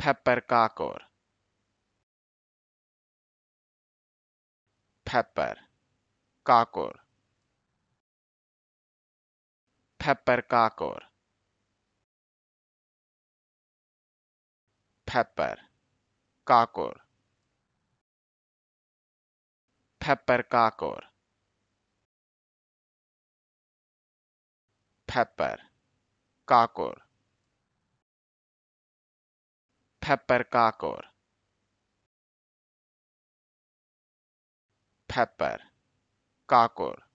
pepperkakor pepper kakor pepperkakor pepper kakor pepperkakor pepper kakor pepper kakor pepper kakor